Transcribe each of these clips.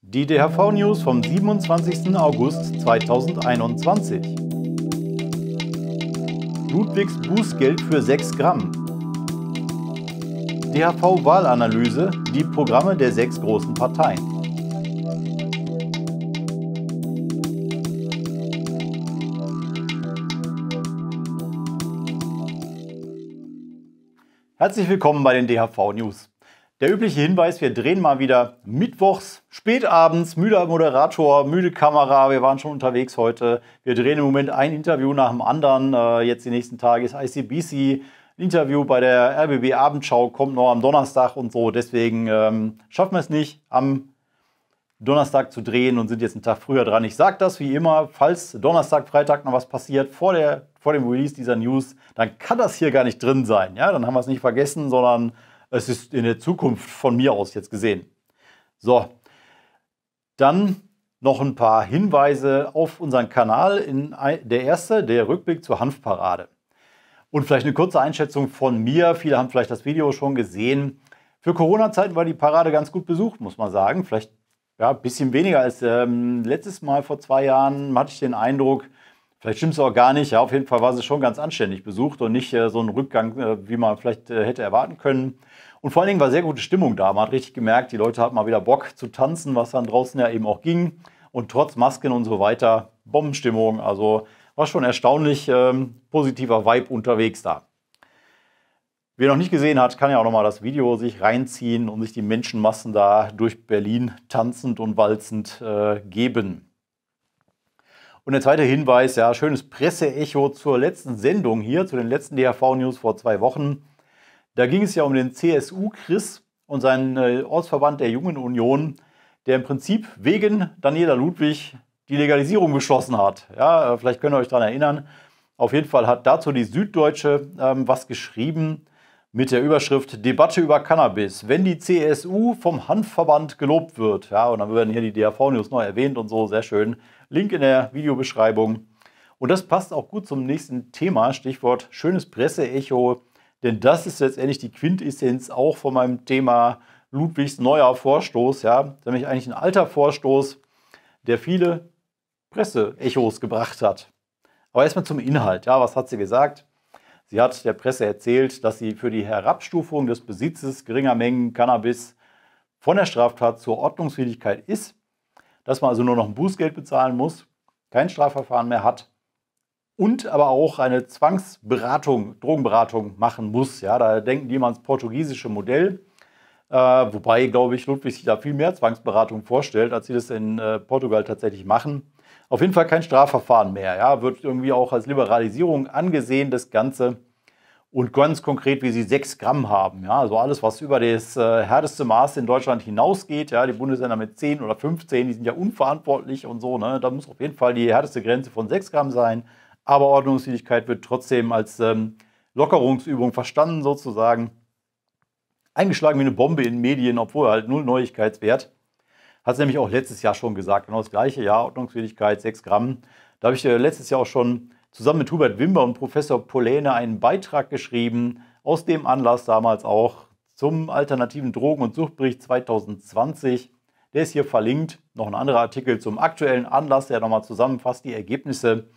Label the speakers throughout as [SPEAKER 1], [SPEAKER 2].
[SPEAKER 1] Die DHV-News vom 27. August 2021. Ludwigs Bußgeld für 6 Gramm. DHV-Wahlanalyse, die Programme der sechs großen Parteien. Herzlich willkommen bei den DHV News. Der übliche Hinweis, wir drehen mal wieder mittwochs, spätabends, müder Moderator, müde Kamera, wir waren schon unterwegs heute. Wir drehen im Moment ein Interview nach dem anderen. Äh, jetzt die nächsten Tage ist ICBC, ein Interview bei der RBB Abendschau kommt noch am Donnerstag und so. Deswegen ähm, schaffen wir es nicht, am Donnerstag zu drehen und sind jetzt einen Tag früher dran. Ich sage das wie immer, falls Donnerstag, Freitag noch was passiert vor, der, vor dem Release dieser News, dann kann das hier gar nicht drin sein. Ja? Dann haben wir es nicht vergessen, sondern es ist in der Zukunft von mir aus jetzt gesehen. So, dann noch ein paar Hinweise auf unseren Kanal. In der erste, der Rückblick zur Hanfparade. Und vielleicht eine kurze Einschätzung von mir. Viele haben vielleicht das Video schon gesehen. Für Corona-Zeiten war die Parade ganz gut besucht, muss man sagen. Vielleicht ja, ein bisschen weniger als ähm, letztes Mal vor zwei Jahren hatte ich den Eindruck, vielleicht stimmt es auch gar nicht. Ja, auf jeden Fall war sie schon ganz anständig besucht und nicht äh, so ein Rückgang, äh, wie man vielleicht äh, hätte erwarten können. Und vor allen Dingen war sehr gute Stimmung da. Man hat richtig gemerkt, die Leute hatten mal wieder Bock zu tanzen, was dann draußen ja eben auch ging. Und trotz Masken und so weiter, Bombenstimmung. Also war schon erstaunlich ähm, positiver Vibe unterwegs da. Wer noch nicht gesehen hat, kann ja auch nochmal das Video sich reinziehen und sich die Menschenmassen da durch Berlin tanzend und walzend äh, geben. Und der zweite Hinweis, ja, schönes Presseecho zur letzten Sendung hier, zu den letzten DHV-News vor zwei Wochen. Da ging es ja um den CSU-Chris und seinen äh, Ortsverband der Jungen Union, der im Prinzip wegen Daniela Ludwig die Legalisierung beschlossen hat. Ja, äh, vielleicht könnt ihr euch daran erinnern. Auf jeden Fall hat dazu die Süddeutsche ähm, was geschrieben mit der Überschrift Debatte über Cannabis. Wenn die CSU vom Hanfverband gelobt wird. Ja, und dann werden hier die DAV-News neu erwähnt und so. Sehr schön. Link in der Videobeschreibung. Und das passt auch gut zum nächsten Thema. Stichwort schönes Presseecho denn das ist letztendlich die Quintessenz auch von meinem Thema Ludwigs neuer Vorstoß. Ja, nämlich eigentlich ein alter Vorstoß, der viele Presseechos gebracht hat. Aber erstmal zum Inhalt. Ja, was hat sie gesagt? Sie hat der Presse erzählt, dass sie für die Herabstufung des Besitzes geringer Mengen Cannabis von der Straftat zur Ordnungswidrigkeit ist, dass man also nur noch ein Bußgeld bezahlen muss, kein Strafverfahren mehr hat und aber auch eine Zwangsberatung, Drogenberatung machen muss. Ja, da denken die immer ans portugiesische Modell. Äh, wobei, glaube ich, Ludwig sich da viel mehr Zwangsberatung vorstellt, als sie das in äh, Portugal tatsächlich machen. Auf jeden Fall kein Strafverfahren mehr. Ja, wird irgendwie auch als Liberalisierung angesehen, das Ganze. Und ganz konkret, wie sie 6 Gramm haben. Ja, also alles, was über das äh, härteste Maß in Deutschland hinausgeht. Ja, die Bundesländer mit 10 oder 15, die sind ja unverantwortlich und so. Ne? Da muss auf jeden Fall die härteste Grenze von 6 Gramm sein. Aber Ordnungswidrigkeit wird trotzdem als ähm, Lockerungsübung verstanden, sozusagen. Eingeschlagen wie eine Bombe in Medien, obwohl halt null Neuigkeitswert. Hat es nämlich auch letztes Jahr schon gesagt, genau das gleiche Jahr, Ordnungswidrigkeit, 6 Gramm. Da habe ich äh, letztes Jahr auch schon zusammen mit Hubert Wimber und Professor Polene einen Beitrag geschrieben, aus dem Anlass damals auch zum alternativen Drogen- und Suchtbericht 2020. Der ist hier verlinkt. Noch ein anderer Artikel zum aktuellen Anlass, der nochmal zusammenfasst die Ergebnisse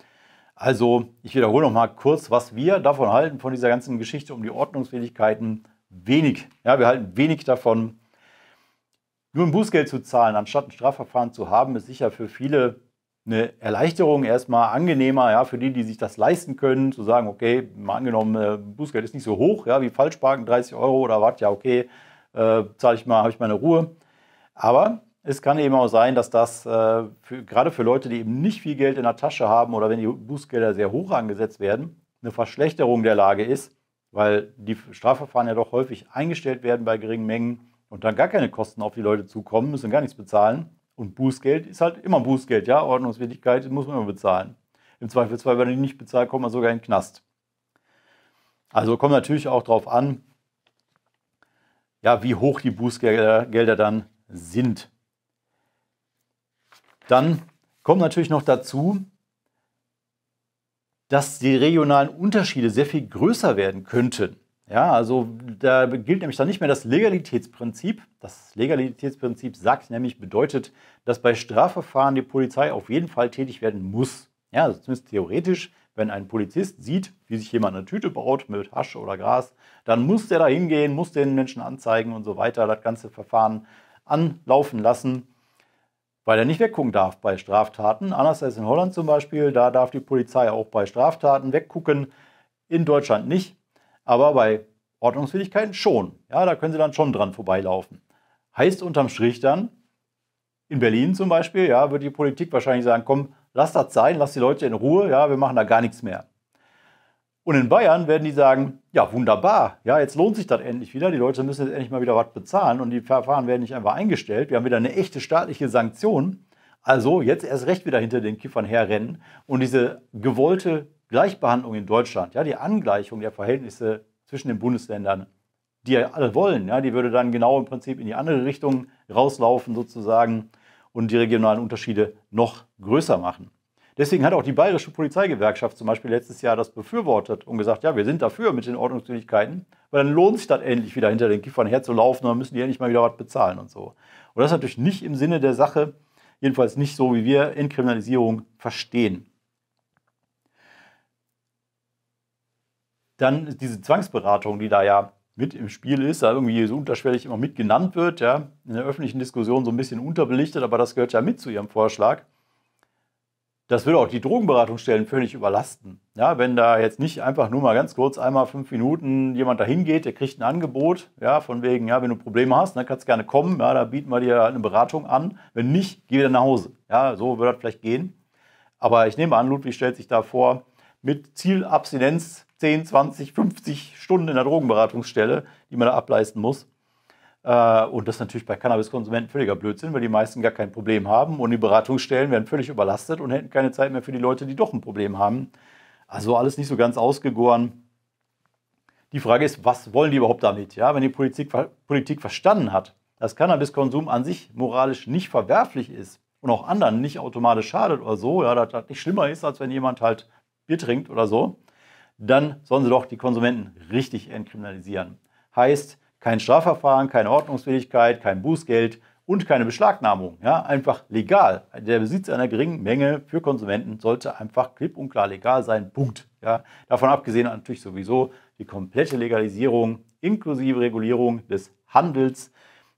[SPEAKER 1] also ich wiederhole noch mal kurz, was wir davon halten, von dieser ganzen Geschichte um die Ordnungswidrigkeiten. Wenig. Ja, wir halten wenig davon. Nur ein Bußgeld zu zahlen, anstatt ein Strafverfahren zu haben, ist sicher für viele eine Erleichterung, erstmal angenehmer, ja, für die, die sich das leisten können, zu sagen, okay, mal angenommen, äh, Bußgeld ist nicht so hoch, ja, wie Falschparken, 30 Euro oder was, ja, okay, äh, zahle ich mal, habe ich meine Ruhe. Aber es kann eben auch sein, dass das äh, für, gerade für Leute, die eben nicht viel Geld in der Tasche haben oder wenn die Bußgelder sehr hoch angesetzt werden, eine Verschlechterung der Lage ist, weil die Strafverfahren ja doch häufig eingestellt werden bei geringen Mengen und dann gar keine Kosten auf die Leute zukommen, müssen gar nichts bezahlen. Und Bußgeld ist halt immer Bußgeld, ja, Ordnungswidrigkeit muss man immer bezahlen. Im Zweifelsfall, wenn man die nicht bezahlt, kommt man sogar in den Knast. Also kommt natürlich auch darauf an, ja, wie hoch die Bußgelder dann sind. Dann kommt natürlich noch dazu, dass die regionalen Unterschiede sehr viel größer werden könnten. Ja, also da gilt nämlich dann nicht mehr das Legalitätsprinzip. Das Legalitätsprinzip sagt nämlich, bedeutet, dass bei Strafverfahren die Polizei auf jeden Fall tätig werden muss. Ja, also zumindest theoretisch, wenn ein Polizist sieht, wie sich jemand eine Tüte baut mit Hasch oder Gras, dann muss der da hingehen, muss den Menschen anzeigen und so weiter, das ganze Verfahren anlaufen lassen weil er nicht weggucken darf bei Straftaten. Anders als in Holland zum Beispiel, da darf die Polizei auch bei Straftaten weggucken, in Deutschland nicht, aber bei Ordnungswidrigkeiten schon. Ja, da können sie dann schon dran vorbeilaufen. Heißt unterm Strich dann, in Berlin zum Beispiel, ja, wird die Politik wahrscheinlich sagen, komm, lass das sein, lass die Leute in Ruhe, ja, wir machen da gar nichts mehr. Und in Bayern werden die sagen, ja wunderbar, ja jetzt lohnt sich das endlich wieder, die Leute müssen jetzt endlich mal wieder was bezahlen und die Verfahren werden nicht einfach eingestellt, wir haben wieder eine echte staatliche Sanktion. Also jetzt erst recht wieder hinter den Kiffern herrennen und diese gewollte Gleichbehandlung in Deutschland, ja die Angleichung der Verhältnisse zwischen den Bundesländern, die ja alle wollen, ja, die würde dann genau im Prinzip in die andere Richtung rauslaufen sozusagen und die regionalen Unterschiede noch größer machen. Deswegen hat auch die Bayerische Polizeigewerkschaft zum Beispiel letztes Jahr das befürwortet und gesagt, ja, wir sind dafür mit den Ordnungswidrigkeiten, weil dann lohnt sich das endlich wieder hinter den Kiefern herzulaufen, und dann müssen die endlich mal wieder was bezahlen und so. Und das ist natürlich nicht im Sinne der Sache, jedenfalls nicht so, wie wir Entkriminalisierung verstehen. Dann diese Zwangsberatung, die da ja mit im Spiel ist, da irgendwie so unterschwellig immer mit genannt wird, ja, in der öffentlichen Diskussion so ein bisschen unterbelichtet, aber das gehört ja mit zu ihrem Vorschlag das würde auch die Drogenberatungsstellen völlig überlasten. Ja, wenn da jetzt nicht einfach nur mal ganz kurz einmal fünf Minuten jemand dahin geht, der kriegt ein Angebot, ja, von wegen, ja, wenn du Probleme hast, dann kannst du gerne kommen, ja, da bieten wir dir eine Beratung an. Wenn nicht, geh wieder nach Hause. Ja, so würde das vielleicht gehen. Aber ich nehme an, Ludwig stellt sich da vor, mit Zielabstinenz 10, 20, 50 Stunden in der Drogenberatungsstelle, die man da ableisten muss. Äh, und das ist natürlich bei Cannabiskonsumenten völliger Blödsinn, weil die meisten gar kein Problem haben und die Beratungsstellen werden völlig überlastet und hätten keine Zeit mehr für die Leute, die doch ein Problem haben. Also alles nicht so ganz ausgegoren. Die Frage ist, was wollen die überhaupt damit? Ja, wenn die Politik, Politik verstanden hat, dass Cannabiskonsum an sich moralisch nicht verwerflich ist und auch anderen nicht automatisch schadet oder so, ja, dass das nicht schlimmer ist, als wenn jemand halt Bier trinkt oder so, dann sollen sie doch die Konsumenten richtig entkriminalisieren. Heißt, kein Strafverfahren, keine Ordnungswidrigkeit, kein Bußgeld und keine Beschlagnahmung. Ja, einfach legal. Der Besitz einer geringen Menge für Konsumenten sollte einfach klipp und klar legal sein. Punkt. Ja, davon abgesehen natürlich sowieso die komplette Legalisierung inklusive Regulierung des Handels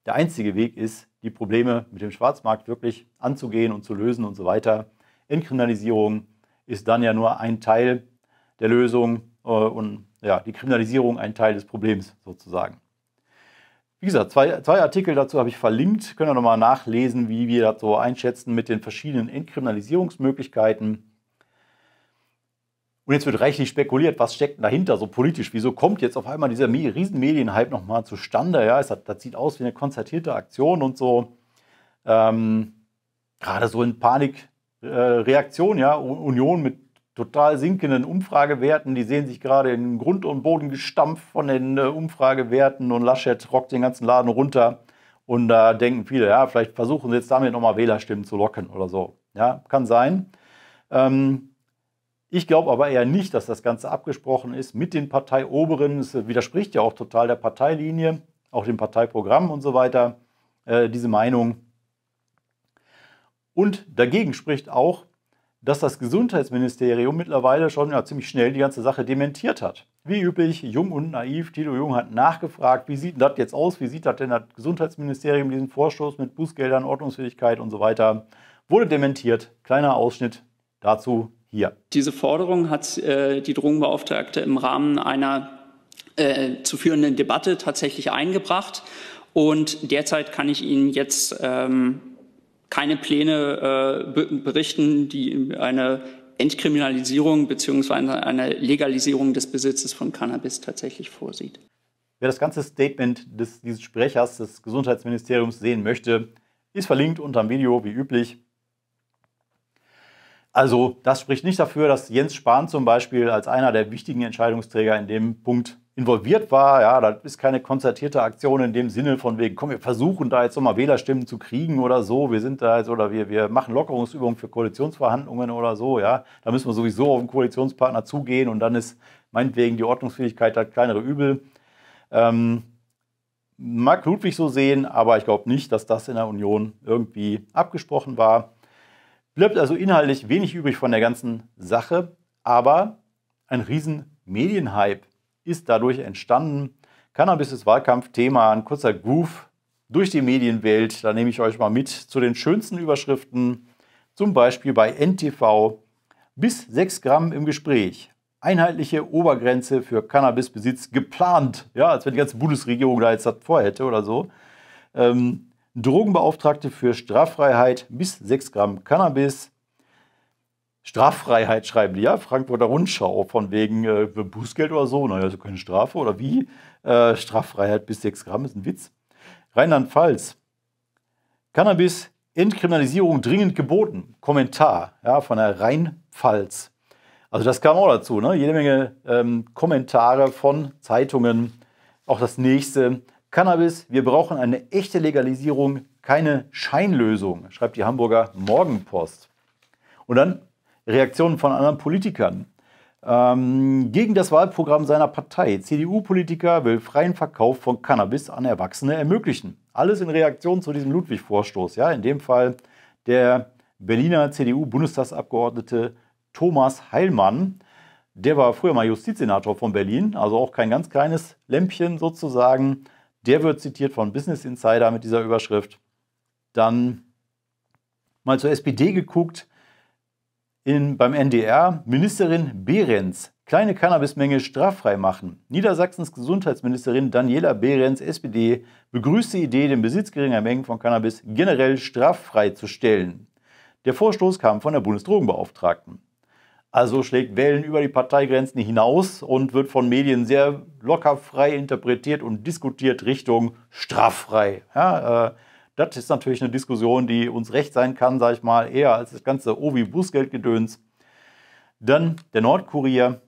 [SPEAKER 1] der einzige Weg ist, die Probleme mit dem Schwarzmarkt wirklich anzugehen und zu lösen und so weiter. Entkriminalisierung ist dann ja nur ein Teil der Lösung äh, und ja, die Kriminalisierung ein Teil des Problems sozusagen. Wie gesagt, zwei, zwei Artikel dazu habe ich verlinkt. Können wir nochmal nachlesen, wie wir das so einschätzen mit den verschiedenen Entkriminalisierungsmöglichkeiten. Und jetzt wird reichlich spekuliert, was steckt dahinter, so politisch. Wieso kommt jetzt auf einmal dieser Riesenmedienhype nochmal zustande? Ja, es hat, das sieht aus wie eine konzertierte Aktion und so. Ähm, gerade so in Panikreaktion, äh, ja, Union mit total sinkenden Umfragewerten. Die sehen sich gerade in Grund und Boden gestampft von den äh, Umfragewerten und Laschet rockt den ganzen Laden runter. Und da denken viele, ja, vielleicht versuchen sie jetzt damit nochmal Wählerstimmen zu locken oder so. Ja, kann sein. Ähm, ich glaube aber eher nicht, dass das Ganze abgesprochen ist mit den Parteioberen. Es widerspricht ja auch total der Parteilinie, auch dem Parteiprogramm und so weiter, äh, diese Meinung. Und dagegen spricht auch, dass das Gesundheitsministerium mittlerweile schon ja, ziemlich schnell die ganze Sache dementiert hat. Wie üblich, jung und naiv, Tilo Jung hat nachgefragt, wie sieht das jetzt aus, wie sieht das denn das Gesundheitsministerium, diesen Vorstoß mit Bußgeldern, Ordnungsfähigkeit und so weiter, wurde dementiert. Kleiner Ausschnitt dazu hier. Diese Forderung hat äh, die Drogenbeauftragte im Rahmen einer äh, zu führenden Debatte tatsächlich eingebracht. Und derzeit kann ich Ihnen jetzt ähm, keine Pläne äh, berichten, die eine Entkriminalisierung bzw. eine Legalisierung des Besitzes von Cannabis tatsächlich vorsieht. Wer das ganze Statement des, dieses Sprechers des Gesundheitsministeriums sehen möchte, ist verlinkt unter dem Video wie üblich. Also das spricht nicht dafür, dass Jens Spahn zum Beispiel als einer der wichtigen Entscheidungsträger in dem Punkt involviert war. Ja, das ist keine konzertierte Aktion in dem Sinne von wegen, komm, wir versuchen da jetzt nochmal Wählerstimmen zu kriegen oder so. Wir sind da jetzt oder wir, wir machen Lockerungsübungen für Koalitionsverhandlungen oder so. Ja, da müssen wir sowieso auf den Koalitionspartner zugehen und dann ist meinetwegen die Ordnungsfähigkeit das kleinere Übel. Ähm, mag Ludwig so sehen, aber ich glaube nicht, dass das in der Union irgendwie abgesprochen war. Bleibt also inhaltlich wenig übrig von der ganzen Sache, aber ein riesen Medienhype ist dadurch entstanden. Cannabis ist Wahlkampfthema, ein kurzer Groove durch die Medienwelt. Da nehme ich euch mal mit zu den schönsten Überschriften, zum Beispiel bei NTV. Bis 6 Gramm im Gespräch. Einheitliche Obergrenze für Cannabisbesitz geplant. Ja, als wenn die ganze Bundesregierung da jetzt das vorhätte oder so. Ähm, Drogenbeauftragte für Straffreiheit bis 6 Gramm Cannabis. Straffreiheit schreiben die ja, Frankfurter Rundschau, von wegen äh, Bußgeld oder so, naja, also keine Strafe oder wie. Äh, Straffreiheit bis 6 Gramm ist ein Witz. Rheinland-Pfalz, Cannabis, Entkriminalisierung dringend geboten. Kommentar ja, von der Rheinpfalz. Also das kam auch dazu, ne? jede Menge ähm, Kommentare von Zeitungen. Auch das nächste, Cannabis, wir brauchen eine echte Legalisierung, keine Scheinlösung, schreibt die Hamburger Morgenpost. Und dann Reaktionen von anderen Politikern ähm, gegen das Wahlprogramm seiner Partei. CDU-Politiker will freien Verkauf von Cannabis an Erwachsene ermöglichen. Alles in Reaktion zu diesem Ludwig-Vorstoß. Ja, in dem Fall der Berliner CDU-Bundestagsabgeordnete Thomas Heilmann. Der war früher mal Justizsenator von Berlin, also auch kein ganz kleines Lämpchen sozusagen. Der wird zitiert von Business Insider mit dieser Überschrift. Dann mal zur SPD geguckt. In, beim NDR Ministerin Behrens. Kleine Cannabismenge straffrei machen. Niedersachsens Gesundheitsministerin Daniela Behrens, SPD, begrüßt die Idee, den Besitz geringer Mengen von Cannabis generell straffrei zu stellen. Der Vorstoß kam von der Bundesdrogenbeauftragten. Also schlägt Wellen über die Parteigrenzen hinaus und wird von Medien sehr locker frei interpretiert und diskutiert Richtung straffrei. Ja, äh, das ist natürlich eine Diskussion, die uns recht sein kann, sage ich mal, eher als das ganze ovi bußgeldgedöns Dann der Nordkurier.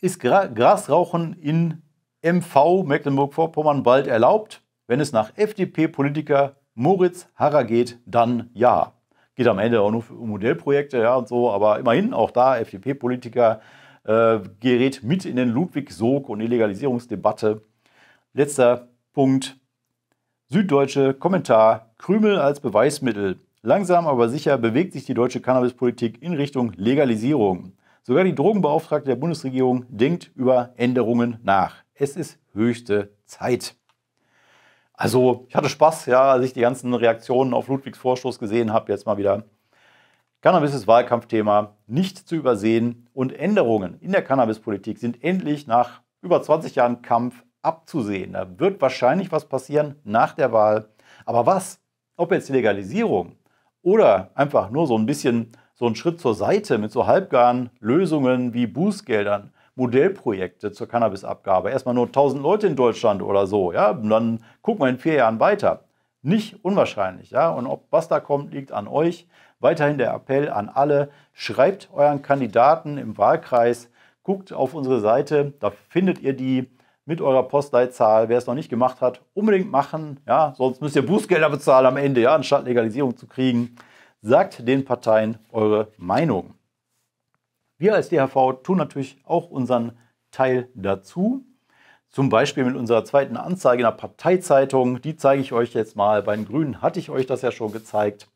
[SPEAKER 1] Ist Gra Grasrauchen in MV Mecklenburg-Vorpommern bald erlaubt? Wenn es nach FDP-Politiker Moritz Harrer geht, dann ja. Geht am Ende auch nur um Modellprojekte ja, und so, aber immerhin auch da FDP-Politiker äh, gerät mit in den Ludwig-Sog- und die Legalisierungsdebatte. Letzter Punkt, Süddeutsche Kommentar Krümel als Beweismittel. Langsam aber sicher bewegt sich die deutsche Cannabispolitik in Richtung Legalisierung. Sogar die Drogenbeauftragte der Bundesregierung denkt über Änderungen nach. Es ist höchste Zeit. Also, ich hatte Spaß, ja, als ich die ganzen Reaktionen auf Ludwigs Vorstoß gesehen habe, jetzt mal wieder. Cannabis ist Wahlkampfthema, nicht zu übersehen und Änderungen in der Cannabispolitik sind endlich nach über 20 Jahren Kampf abzusehen. Da wird wahrscheinlich was passieren nach der Wahl. Aber was? Ob jetzt Legalisierung oder einfach nur so ein bisschen so ein Schritt zur Seite mit so halbgaren Lösungen wie Bußgeldern, Modellprojekte zur Cannabisabgabe. Erstmal nur 1000 Leute in Deutschland oder so. Ja? Und dann gucken wir in vier Jahren weiter. Nicht unwahrscheinlich. Ja? Und ob was da kommt, liegt an euch. Weiterhin der Appell an alle, schreibt euren Kandidaten im Wahlkreis, guckt auf unsere Seite, da findet ihr die mit eurer Postleitzahl. Wer es noch nicht gemacht hat, unbedingt machen. Ja, sonst müsst ihr Bußgelder bezahlen am Ende, ja, anstatt Legalisierung zu kriegen. Sagt den Parteien eure Meinung. Wir als DHV tun natürlich auch unseren Teil dazu. Zum Beispiel mit unserer zweiten Anzeige in der Parteizeitung. Die zeige ich euch jetzt mal. Bei den Grünen hatte ich euch das ja schon gezeigt.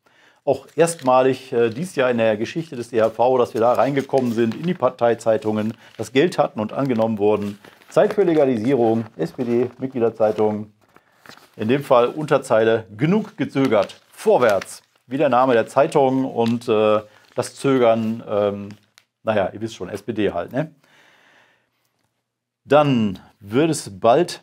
[SPEAKER 1] Auch erstmalig äh, dies Jahr in der Geschichte des DHV, dass wir da reingekommen sind in die Parteizeitungen, das Geld hatten und angenommen wurden. Zeit für Legalisierung, SPD, Mitgliederzeitung. In dem Fall Unterzeile, genug gezögert, vorwärts. Wie der Name der Zeitung und äh, das Zögern, ähm, naja, ihr wisst schon, SPD halt, ne? Dann wird es bald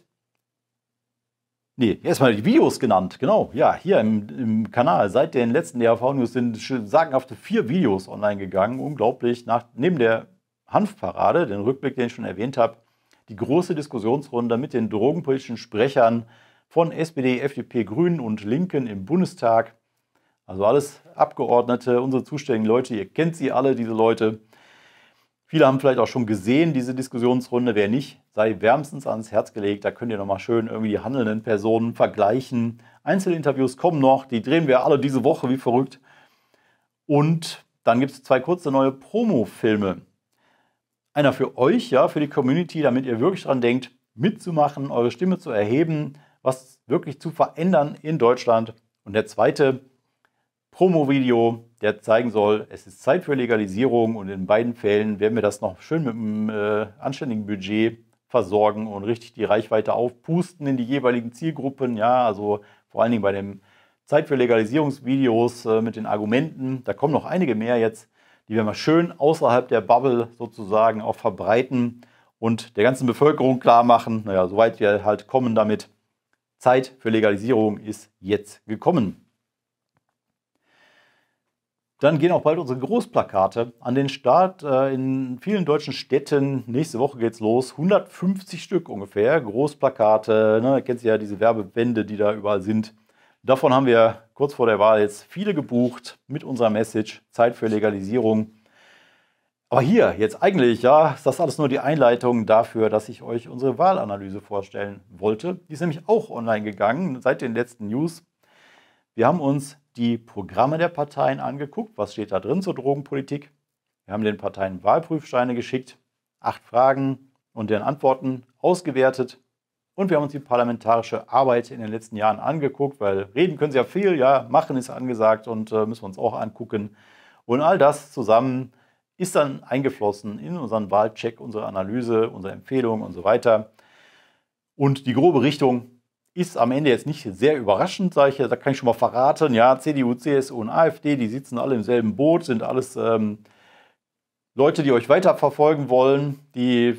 [SPEAKER 1] Nee, erstmal die Videos genannt, genau. Ja, hier im, im Kanal. Seit den letzten dhv e news sind sagenhafte vier Videos online gegangen. Unglaublich. Nach, neben der Hanfparade, den Rückblick, den ich schon erwähnt habe, die große Diskussionsrunde mit den drogenpolitischen Sprechern von SPD, FDP, Grünen und Linken im Bundestag. Also alles Abgeordnete, unsere zuständigen Leute, ihr kennt sie alle, diese Leute. Viele haben vielleicht auch schon gesehen, diese Diskussionsrunde. Wer nicht, sei wärmstens ans Herz gelegt. Da könnt ihr nochmal schön irgendwie die handelnden Personen vergleichen. Einzelinterviews kommen noch, die drehen wir alle diese Woche wie verrückt. Und dann gibt es zwei kurze neue Promo-Filme einer für euch, ja, für die Community, damit ihr wirklich daran denkt, mitzumachen, eure Stimme zu erheben, was wirklich zu verändern in Deutschland. Und der zweite Promo-Video, der zeigen soll, es ist Zeit für Legalisierung und in beiden Fällen werden wir das noch schön mit einem äh, anständigen Budget versorgen und richtig die Reichweite aufpusten in die jeweiligen Zielgruppen. Ja, also vor allen Dingen bei den Zeit für Legalisierungsvideos äh, mit den Argumenten. Da kommen noch einige mehr jetzt die wir mal schön außerhalb der Bubble sozusagen auch verbreiten und der ganzen Bevölkerung klar machen, naja, soweit wir halt kommen damit, Zeit für Legalisierung ist jetzt gekommen. Dann gehen auch bald unsere Großplakate an den Start. Äh, in vielen deutschen Städten, nächste Woche geht es los, 150 Stück ungefähr, Großplakate. Ne, kennt ihr ja diese Werbewände, die da überall sind. Davon haben wir kurz vor der Wahl jetzt viele gebucht mit unserer Message Zeit für Legalisierung. Aber hier, jetzt eigentlich, ja, ist das alles nur die Einleitung dafür, dass ich euch unsere Wahlanalyse vorstellen wollte. Die ist nämlich auch online gegangen seit den letzten News. Wir haben uns die Programme der Parteien angeguckt. Was steht da drin zur Drogenpolitik? Wir haben den Parteien Wahlprüfsteine geschickt, acht Fragen und deren Antworten ausgewertet. Und wir haben uns die parlamentarische Arbeit in den letzten Jahren angeguckt, weil reden können sie ja viel, ja, machen ist angesagt und äh, müssen wir uns auch angucken. Und all das zusammen ist dann eingeflossen in unseren Wahlcheck, unsere Analyse, unsere Empfehlung und so weiter. Und die grobe Richtung ist am Ende jetzt nicht sehr überraschend, sage ich, da kann ich schon mal verraten. Ja, CDU, CSU und AfD, die sitzen alle im selben Boot, sind alles ähm, Leute, die euch weiterverfolgen wollen, die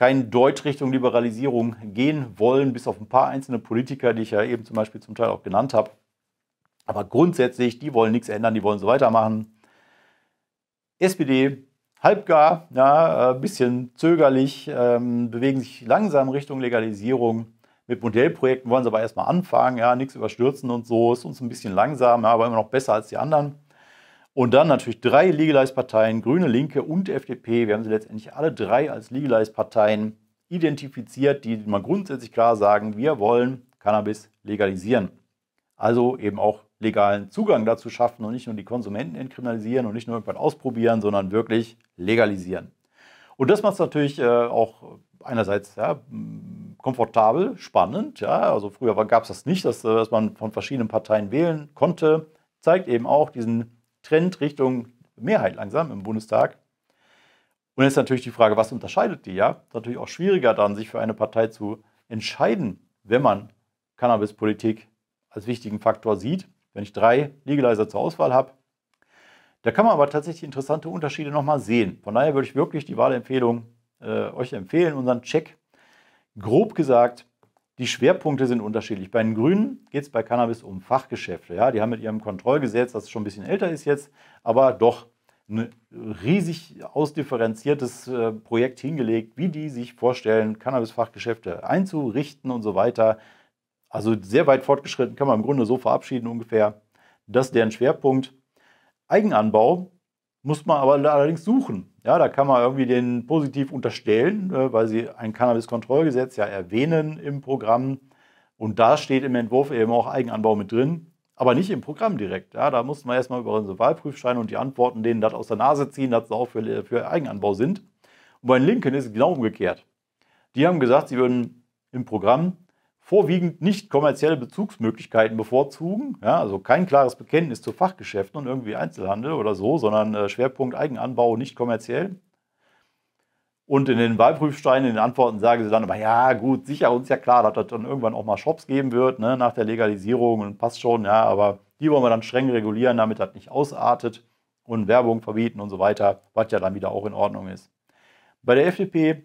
[SPEAKER 1] keinen Deutsch Richtung Liberalisierung gehen wollen, bis auf ein paar einzelne Politiker, die ich ja eben zum Beispiel zum Teil auch genannt habe. Aber grundsätzlich, die wollen nichts ändern, die wollen so weitermachen. SPD halbgar, ja, ein äh, bisschen zögerlich, ähm, bewegen sich langsam Richtung Legalisierung. Mit Modellprojekten wollen sie aber erstmal anfangen, ja, nichts überstürzen und so, ist uns ein bisschen langsam, ja, aber immer noch besser als die anderen. Und dann natürlich drei Legalize-Parteien, Grüne, Linke und FDP. Wir haben sie letztendlich alle drei als Legalize-Parteien identifiziert, die mal grundsätzlich klar sagen, wir wollen Cannabis legalisieren. Also eben auch legalen Zugang dazu schaffen und nicht nur die Konsumenten entkriminalisieren und nicht nur irgendwann ausprobieren, sondern wirklich legalisieren. Und das macht es natürlich äh, auch einerseits ja, komfortabel, spannend. Ja. Also früher gab es das nicht, dass, äh, dass man von verschiedenen Parteien wählen konnte. Zeigt eben auch diesen Trend Richtung Mehrheit langsam im Bundestag. Und jetzt natürlich die Frage, was unterscheidet die? Ja, ist natürlich auch schwieriger dann, sich für eine Partei zu entscheiden, wenn man Cannabispolitik als wichtigen Faktor sieht. Wenn ich drei Legalizer zur Auswahl habe, da kann man aber tatsächlich interessante Unterschiede nochmal sehen. Von daher würde ich wirklich die Wahlempfehlung äh, euch empfehlen, unseren Check. Grob gesagt, die Schwerpunkte sind unterschiedlich. Bei den Grünen geht es bei Cannabis um Fachgeschäfte. Ja? Die haben mit ihrem Kontrollgesetz, das schon ein bisschen älter ist jetzt, aber doch ein riesig ausdifferenziertes äh, Projekt hingelegt, wie die sich vorstellen, Cannabis-Fachgeschäfte einzurichten und so weiter. Also sehr weit fortgeschritten, kann man im Grunde so verabschieden ungefähr. Das ist deren Schwerpunkt. Eigenanbau muss man aber allerdings suchen. Ja, da kann man irgendwie den positiv unterstellen, äh, weil sie ein Cannabiskontrollgesetz ja erwähnen im Programm. Und da steht im Entwurf eben auch Eigenanbau mit drin, aber nicht im Programm direkt. Ja, da muss man erstmal über unsere Wahlprüfscheine und die Antworten denen das aus der Nase ziehen, dass sie auch für, für Eigenanbau sind. Und bei den Linken ist es genau umgekehrt. Die haben gesagt, sie würden im Programm vorwiegend nicht kommerzielle Bezugsmöglichkeiten bevorzugen, ja, also kein klares Bekenntnis zu Fachgeschäften und irgendwie Einzelhandel oder so, sondern äh, Schwerpunkt Eigenanbau nicht kommerziell. Und in den Wahlprüfsteinen, in den Antworten sagen sie dann aber, ja gut, sicher, uns ja klar, dass das dann irgendwann auch mal Shops geben wird, ne, nach der Legalisierung und passt schon, ja, aber die wollen wir dann streng regulieren, damit das nicht ausartet und Werbung verbieten und so weiter, was ja dann wieder auch in Ordnung ist. Bei der FDP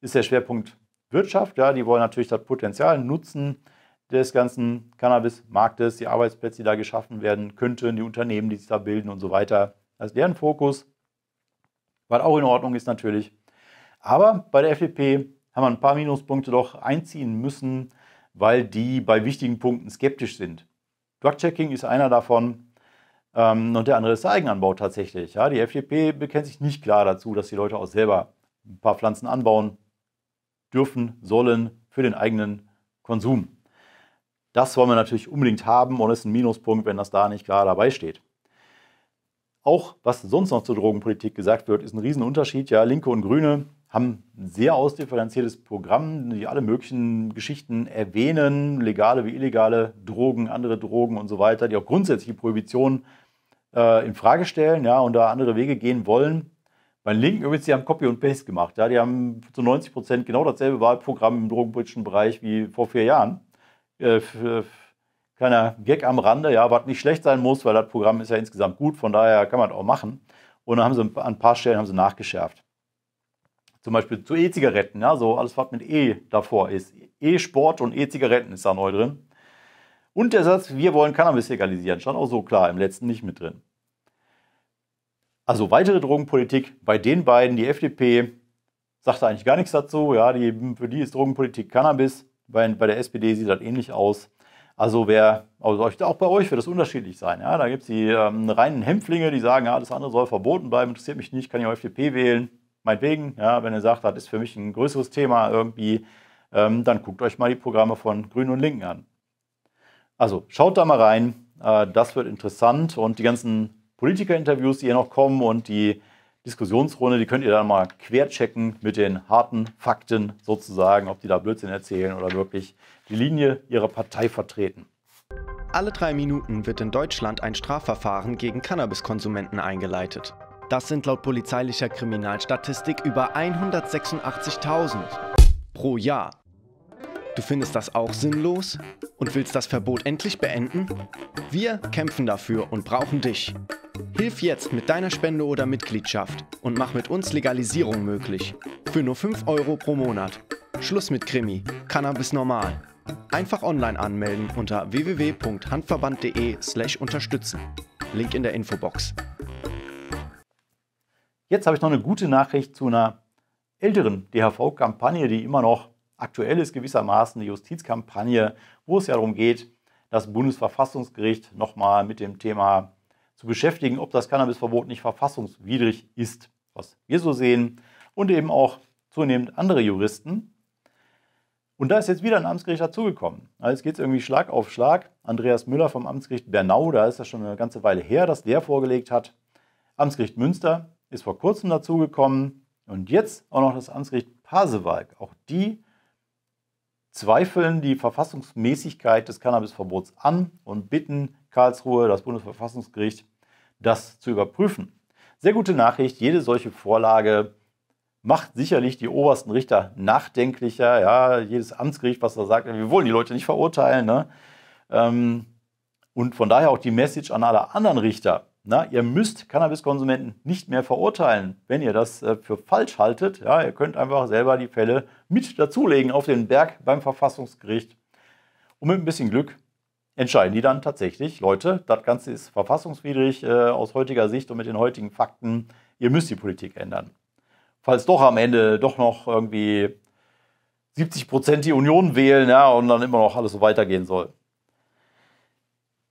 [SPEAKER 1] ist der Schwerpunkt Wirtschaft. Ja, die wollen natürlich das Potenzial nutzen des ganzen Cannabis-Marktes, die Arbeitsplätze, die da geschaffen werden könnten, die Unternehmen, die sich da bilden und so weiter. Das ist deren Fokus, was auch in Ordnung ist natürlich. Aber bei der FDP haben wir ein paar Minuspunkte doch einziehen müssen, weil die bei wichtigen Punkten skeptisch sind. Drug-Checking ist einer davon ähm, und der andere ist der Eigenanbau tatsächlich. Ja, die FDP bekennt sich nicht klar dazu, dass die Leute auch selber ein paar Pflanzen anbauen dürfen, sollen für den eigenen Konsum. Das wollen wir natürlich unbedingt haben und ist ein Minuspunkt, wenn das da nicht klar dabei steht. Auch was sonst noch zur Drogenpolitik gesagt wird, ist ein Riesenunterschied. Ja, Linke und Grüne haben ein sehr ausdifferenziertes Programm, die alle möglichen Geschichten erwähnen, legale wie illegale Drogen, andere Drogen und so weiter, die auch grundsätzliche Prohibitionen äh, in Frage stellen, ja, und da andere Wege gehen wollen. Bei Linken übrigens, die haben Copy und Paste gemacht. Ja? Die haben zu 90 Prozent genau dasselbe Wahlprogramm im drogenpolitischen Bereich wie vor vier Jahren. Äh, kleiner Gag am Rande, ja, was nicht schlecht sein muss, weil das Programm ist ja insgesamt gut, von daher kann man das auch machen. Und dann haben sie an ein paar Stellen haben sie nachgeschärft. Zum Beispiel zu E-Zigaretten, ja, so alles, was mit E davor ist. E-Sport und E-Zigaretten ist da neu drin. Und der Satz, wir wollen Cannabis legalisieren, stand auch so klar im letzten nicht mit drin. Also weitere Drogenpolitik bei den beiden, die FDP sagt eigentlich gar nichts dazu. Ja, die, für die ist Drogenpolitik Cannabis. Bei, bei der SPD sieht das ähnlich aus. Also wer, also auch bei euch wird das unterschiedlich sein. Ja? Da gibt es die ähm, reinen Hämpflinge, die sagen, ja, das andere soll verboten bleiben, interessiert mich nicht, kann ich auch FDP wählen. Meinetwegen, ja, wenn ihr sagt, das ist für mich ein größeres Thema irgendwie, ähm, dann guckt euch mal die Programme von Grünen und Linken an. Also schaut da mal rein, äh, das wird interessant und die ganzen Politikerinterviews, die hier noch kommen und die Diskussionsrunde, die könnt ihr dann mal querchecken mit den harten Fakten sozusagen, ob die da Blödsinn erzählen oder wirklich die Linie ihrer Partei vertreten. Alle drei Minuten wird in Deutschland ein Strafverfahren gegen Cannabiskonsumenten eingeleitet. Das sind laut polizeilicher Kriminalstatistik über 186.000 pro Jahr. Du findest das auch sinnlos und willst das Verbot endlich beenden? Wir kämpfen dafür und brauchen dich. Hilf jetzt mit deiner Spende oder Mitgliedschaft und mach mit uns Legalisierung möglich. Für nur 5 Euro pro Monat. Schluss mit Krimi. Cannabis normal. Einfach online anmelden unter www.handverband.de/slash unterstützen. Link in der Infobox. Jetzt habe ich noch eine gute Nachricht zu einer älteren DHV-Kampagne, die immer noch Aktuell ist gewissermaßen eine Justizkampagne, wo es ja darum geht, das Bundesverfassungsgericht nochmal mit dem Thema zu beschäftigen, ob das Cannabisverbot nicht verfassungswidrig ist, was wir so sehen, und eben auch zunehmend andere Juristen. Und da ist jetzt wieder ein Amtsgericht dazugekommen. jetzt geht es irgendwie Schlag auf Schlag. Andreas Müller vom Amtsgericht Bernau, da ist das schon eine ganze Weile her, dass der vorgelegt hat. Amtsgericht Münster ist vor kurzem dazugekommen. Und jetzt auch noch das Amtsgericht Pasewalk. Auch die zweifeln die Verfassungsmäßigkeit des Cannabisverbots an und bitten Karlsruhe, das Bundesverfassungsgericht, das zu überprüfen. Sehr gute Nachricht, jede solche Vorlage macht sicherlich die obersten Richter nachdenklicher. Ja, jedes Amtsgericht, was da sagt, wir wollen die Leute nicht verurteilen. Ne? Ähm, und von daher auch die Message an alle anderen Richter. Na, ihr müsst Cannabiskonsumenten nicht mehr verurteilen, wenn ihr das äh, für falsch haltet. Ja, ihr könnt einfach selber die Fälle mit dazulegen auf den Berg beim Verfassungsgericht. Und mit ein bisschen Glück entscheiden die dann tatsächlich, Leute, das Ganze ist verfassungswidrig äh, aus heutiger Sicht und mit den heutigen Fakten. Ihr müsst die Politik ändern. Falls doch am Ende doch noch irgendwie 70 Prozent die Union wählen ja, und dann immer noch alles so weitergehen soll.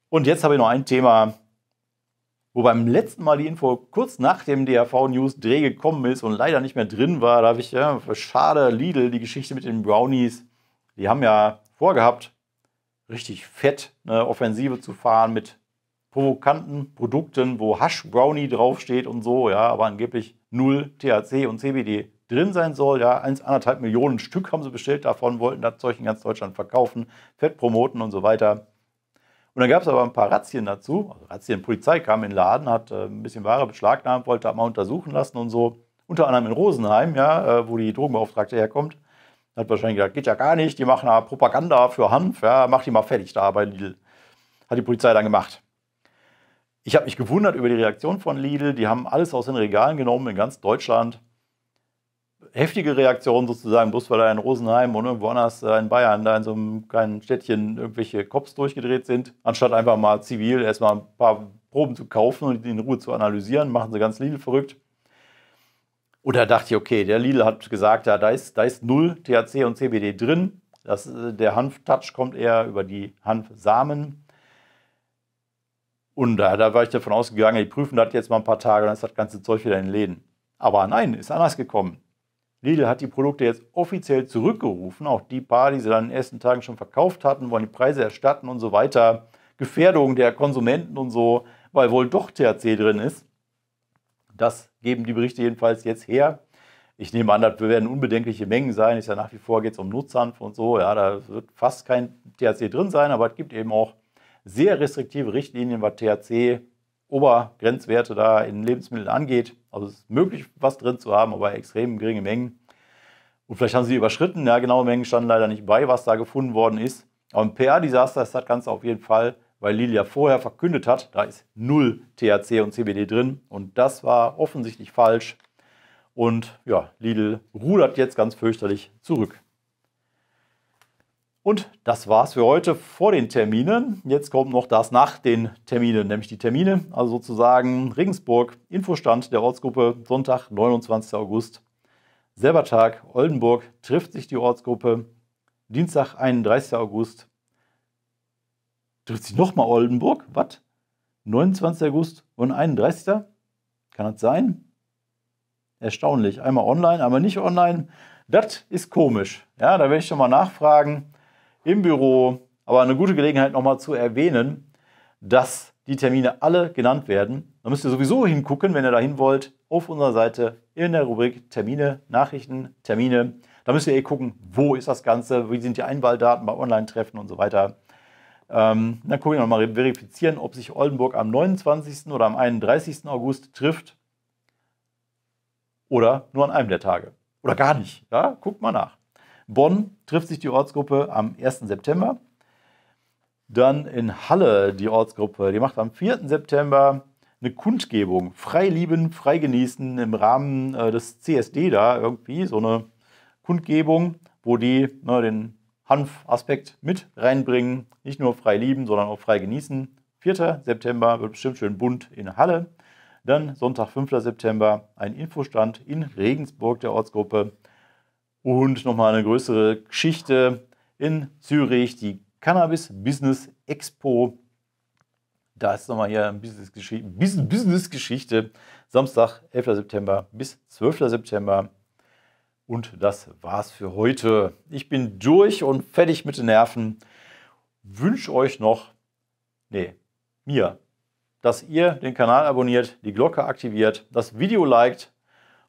[SPEAKER 1] Und jetzt habe ich noch ein Thema, wo beim letzten Mal die Info kurz nach dem DRV-News-Dreh gekommen ist und leider nicht mehr drin war. Da habe ich, ja, schade, Lidl, die Geschichte mit den Brownies, die haben ja vorgehabt, richtig fett eine Offensive zu fahren mit provokanten Produkten, wo Hash Brownie draufsteht und so, ja, aber angeblich null THC und CBD drin sein soll. Ja, 1,5 Millionen Stück haben sie bestellt, davon wollten das Zeug in ganz Deutschland verkaufen, fett promoten und so weiter. Und dann gab es aber ein paar Razzien dazu. Also Razzien, Polizei kam in den Laden, hat äh, ein bisschen Ware beschlagnahmt, wollte mal untersuchen lassen und so. Unter anderem in Rosenheim, ja, äh, wo die Drogenbeauftragte herkommt. Hat wahrscheinlich gedacht, geht ja gar nicht, die machen da Propaganda für Hanf, ja, mach die mal fertig da bei Lidl. Hat die Polizei dann gemacht. Ich habe mich gewundert über die Reaktion von Lidl. Die haben alles aus den Regalen genommen in ganz Deutschland heftige Reaktion sozusagen, bloß weil da in Rosenheim und irgendwo anders äh, in Bayern da in so einem kleinen Städtchen irgendwelche Cops durchgedreht sind, anstatt einfach mal zivil erstmal ein paar Proben zu kaufen und in Ruhe zu analysieren, machen sie ganz Lidl verrückt. Oder dachte ich, okay, der Lidl hat gesagt, ja, da ist, da ist null THC und CBD drin. Das, äh, der Hanftouch kommt eher über die Hanfsamen. Und da, da war ich davon ausgegangen, die prüfen das jetzt mal ein paar Tage, dann ist das ganze Zeug wieder in den Läden. Aber nein, ist anders gekommen. Lidl hat die Produkte jetzt offiziell zurückgerufen. Auch die paar, die sie dann in den ersten Tagen schon verkauft hatten, wollen die Preise erstatten und so weiter. Gefährdung der Konsumenten und so, weil wohl doch THC drin ist. Das geben die Berichte jedenfalls jetzt her. Ich nehme an, das werden unbedenkliche Mengen sein. Ist ja nach wie vor geht es um Nutzhanf und so. Ja, da wird fast kein THC drin sein, aber es gibt eben auch sehr restriktive Richtlinien, was THC Obergrenzwerte da in Lebensmitteln angeht. Also es ist möglich, was drin zu haben, aber extrem geringe Mengen. Und vielleicht haben sie überschritten. Ja, genaue Mengen standen leider nicht bei, was da gefunden worden ist. Aber ein pr desaster ist das Ganze auf jeden Fall, weil Lilia vorher verkündet hat, da ist null THC und CBD drin. Und das war offensichtlich falsch. Und ja, Lidl rudert jetzt ganz fürchterlich zurück. Und das war's für heute vor den Terminen. Jetzt kommt noch das nach den Terminen, nämlich die Termine, also sozusagen Regensburg, Infostand der Ortsgruppe, Sonntag, 29. August. Selber Tag, Oldenburg, trifft sich die Ortsgruppe, Dienstag, 31. August. Trifft sich nochmal Oldenburg? Was? 29. August und 31. Kann das sein? Erstaunlich. Einmal online, einmal nicht online. Das ist komisch. Ja, da werde ich schon mal nachfragen im Büro. Aber eine gute Gelegenheit nochmal zu erwähnen, dass die Termine alle genannt werden. Da müsst ihr sowieso hingucken, wenn ihr dahin wollt, auf unserer Seite in der Rubrik Termine, Nachrichten, Termine. Da müsst ihr eh gucken, wo ist das Ganze, wie sind die Einwahldaten bei Online-Treffen und so weiter. Ähm, dann gucke ich nochmal verifizieren, ob sich Oldenburg am 29. oder am 31. August trifft oder nur an einem der Tage oder gar nicht. Ja? Guckt mal nach. Bonn trifft sich die Ortsgruppe am 1. September. Dann in Halle die Ortsgruppe, die macht am 4. September eine Kundgebung. Frei lieben, frei genießen im Rahmen äh, des CSD da irgendwie, so eine Kundgebung, wo die ne, den Hanf-Aspekt mit reinbringen. Nicht nur frei lieben, sondern auch frei genießen. 4. September wird bestimmt schön bunt in Halle. Dann Sonntag, 5. September, ein Infostand in Regensburg der Ortsgruppe. Und nochmal eine größere Geschichte in Zürich, die Cannabis Business Expo. Da ist nochmal hier eine Business-Geschichte. Business Samstag, 11. September bis 12. September. Und das war's für heute. Ich bin durch und fertig mit den Nerven. Wünsche euch noch, nee, mir, dass ihr den Kanal abonniert, die Glocke aktiviert, das Video liked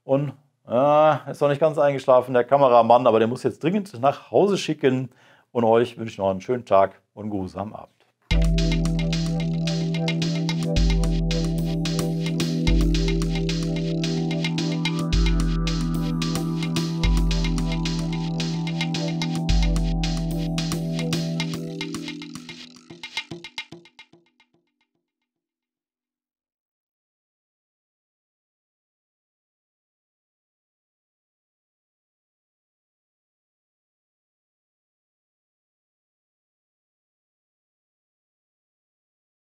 [SPEAKER 1] und Ah, ist noch nicht ganz eingeschlafen, der Kameramann, aber der muss jetzt dringend nach Hause schicken. Und euch wünsche ich noch einen schönen Tag und einen geruhsamen Abend.